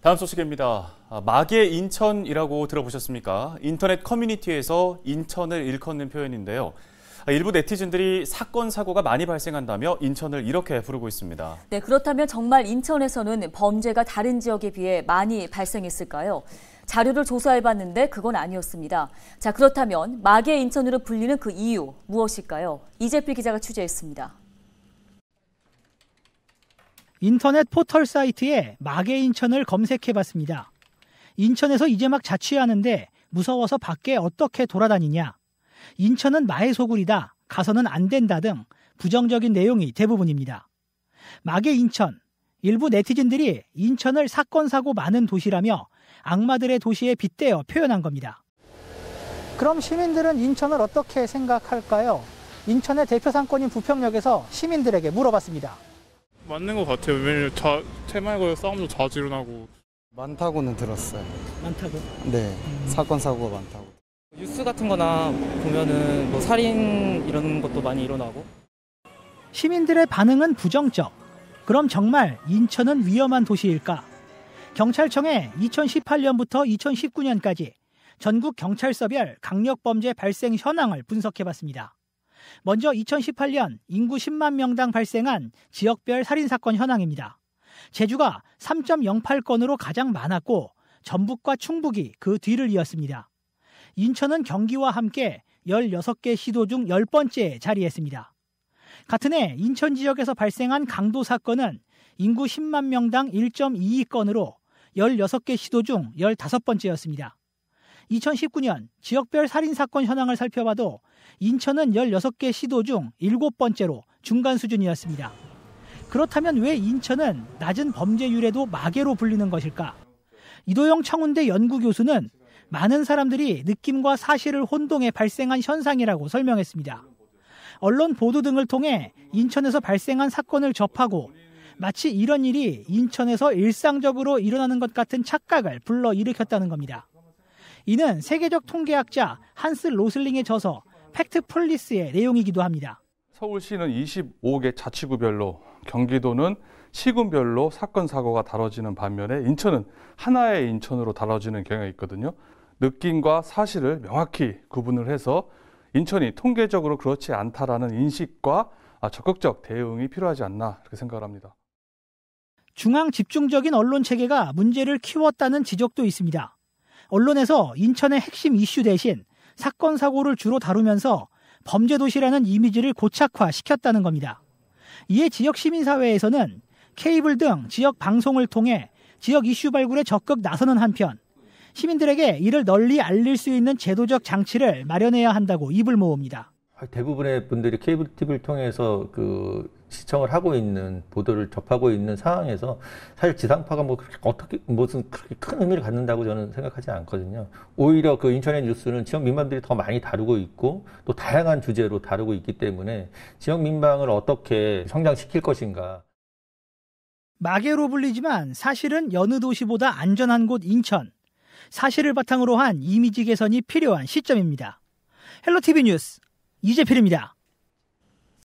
다음 소식입니다. 아, 마계 인천이라고 들어보셨습니까? 인터넷 커뮤니티에서 인천을 일컫는 표현인데요. 아, 일부 네티즌들이 사건 사고가 많이 발생한다며 인천을 이렇게 부르고 있습니다. 네, 그렇다면 정말 인천에서는 범죄가 다른 지역에 비해 많이 발생했을까요? 자료를 조사해봤는데 그건 아니었습니다. 자, 그렇다면 마계 인천으로 불리는 그 이유 무엇일까요? 이재필 기자가 취재했습니다. 인터넷 포털 사이트에 마계 인천을 검색해 봤습니다. 인천에서 이제 막 자취하는데 무서워서 밖에 어떻게 돌아다니냐. 인천은 마의 소굴이다. 가서는 안 된다 등 부정적인 내용이 대부분입니다. 마계 인천. 일부 네티즌들이 인천을 사건 사고 많은 도시라며 악마들의 도시에 빗대어 표현한 겁니다. 그럼 시민들은 인천을 어떻게 생각할까요? 인천의 대표 상권인 부평역에서 시민들에게 물어봤습니다. 맞는 것 같아요. 왜냐면 자, 테마에 싸움도 자주 일어나고 많다고는 들었어요. 많다고? 네, 음. 사건 사고가 많다고. 뉴스 같은 거나 보면은 뭐 살인 이런 것도 많이 일어나고 시민들의 반응은 부정적. 그럼 정말 인천은 위험한 도시일까? 경찰청에 2018년부터 2019년까지 전국 경찰서별 강력범죄 발생 현황을 분석해봤습니다. 먼저 2018년 인구 10만 명당 발생한 지역별 살인사건 현황입니다. 제주가 3.08건으로 가장 많았고 전북과 충북이 그 뒤를 이었습니다. 인천은 경기와 함께 16개 시도 중 10번째 자리했습니다. 같은 해 인천 지역에서 발생한 강도 사건은 인구 10만 명당 1.22건으로 16개 시도 중 15번째였습니다. 2019년 지역별 살인사건 현황을 살펴봐도 인천은 16개 시도 중 7번째로 중간 수준이었습니다. 그렇다면 왜 인천은 낮은 범죄율에도 마개로 불리는 것일까? 이도영 청운대 연구교수는 많은 사람들이 느낌과 사실을 혼동해 발생한 현상이라고 설명했습니다. 언론 보도 등을 통해 인천에서 발생한 사건을 접하고 마치 이런 일이 인천에서 일상적으로 일어나는 것 같은 착각을 불러일으켰다는 겁니다. 이는 세계적 통계학자 한스 로슬링의 저서 팩트 폴리스의 내용이기도 합니다. 서울시는 25개 자치구별로 경기도는 시군별로 사건 사고가 다뤄지는 반면에 인천은 하나의 인천으로 다뤄지는 경향이 있거든요. 느낌과 사실을 명확히 구분을 해서 인천이 통계적으로 그렇지 않다라는 인식과 적극적 대응이 필요하지 않나 이렇게 생각을 합니다. 중앙 집중적인 언론 체계가 문제를 키웠다는 지적도 있습니다. 언론에서 인천의 핵심 이슈 대신 사건 사고를 주로 다루면서 범죄 도시라는 이미지를 고착화 시켰다는 겁니다. 이에 지역 시민사회에서는 케이블 등 지역 방송을 통해 지역 이슈 발굴에 적극 나서는 한편 시민들에게 이를 널리 알릴 수 있는 제도적 장치를 마련해야 한다고 입을 모읍니다. 대부분의 분들이 케이블 TV를 통해서 그 시청을 하고 있는 보도를 접하고 있는 상황에서 사실 지상파가 뭐 그렇게 어떻게 무슨 그렇게 큰 의미를 갖는다고 저는 생각하지 않거든요. 오히려 그 인터넷 뉴스는 지역 민방들이 더 많이 다루고 있고 또 다양한 주제로 다루고 있기 때문에 지역 민방을 어떻게 성장시킬 것인가. 마개로 불리지만 사실은 여느 도시보다 안전한 곳 인천. 사실을 바탕으로 한 이미지 개선이 필요한 시점입니다. 헬로 TV 뉴스 유재필입니다.